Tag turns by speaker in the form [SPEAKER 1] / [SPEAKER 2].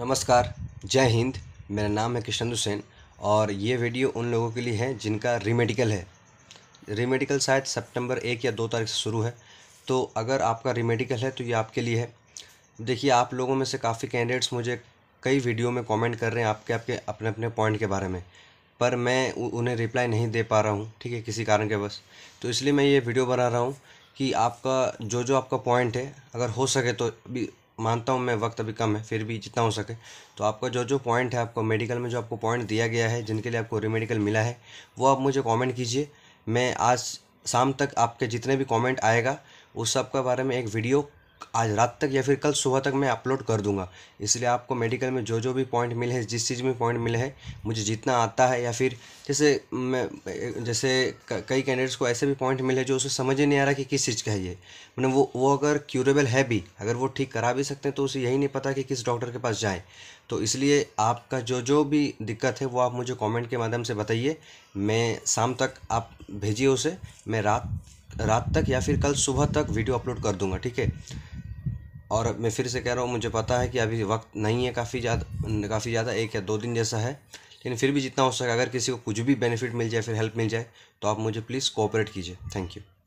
[SPEAKER 1] नमस्कार जय हिंद मेरा नाम है किशन हुसैन और ये वीडियो उन लोगों के लिए है जिनका रीमेडिकल है रीमेडिकल शायद सितंबर एक या दो तारीख से शुरू है तो अगर आपका रीमेडिकल है तो ये आपके लिए है देखिए आप लोगों में से काफ़ी कैंडिडेट्स मुझे कई वीडियो में कमेंट कर रहे हैं आपके आपके अपने अपने पॉइंट के बारे में पर मैं उन्हें रिप्लाई नहीं दे पा रहा हूँ ठीक है किसी कारण के बस तो इसलिए मैं ये वीडियो बना रहा हूँ कि आपका जो जो आपका पॉइंट है अगर हो सके तो मानता हूँ मैं वक्त अभी कम है फिर भी जितना हो सके तो आपका जो जो पॉइंट है आपको मेडिकल में जो आपको पॉइंट दिया गया है जिनके लिए आपको रेमेडिकल मिला है वो आप मुझे कॉमेंट कीजिए मैं आज शाम तक आपके जितने भी कॉमेंट आएगा उस सब के बारे में एक वीडियो आज रात तक या फिर कल सुबह तक मैं अपलोड कर दूंगा इसलिए आपको मेडिकल में जो जो भी पॉइंट मिले हैं जिस चीज़ में पॉइंट मिले हैं मुझे जितना आता है या फिर जैसे मैं जैसे कई कैंडिडेट्स को ऐसे भी पॉइंट मिले जो उसे समझ ही नहीं आ रहा कि किस चीज़ का है ये मतलब वो वो अगर क्यूरेबल है भी अगर वो ठीक करा भी सकते हैं तो उसे यही नहीं पता कि किस डॉक्टर के पास जाएँ तो इसलिए आपका जो जो भी दिक्कत है वो आप मुझे कॉमेंट के माध्यम से बताइए मैं शाम तक आप भेजिए उसे मैं रात रात तक या फिर कल सुबह तक वीडियो अपलोड कर दूँगा ठीक है और मैं फिर से कह रहा हूँ मुझे पता है कि अभी वक्त नहीं है काफ़ी ज़्यादा काफ़ी ज़्यादा एक या दो दिन जैसा है लेकिन फिर भी जितना हो सके अगर किसी को कुछ भी बेनिफिट मिल जाए फिर हेल्प मिल जाए तो आप मुझे प्लीज़ कोऑपरेट कीजिए थैंक यू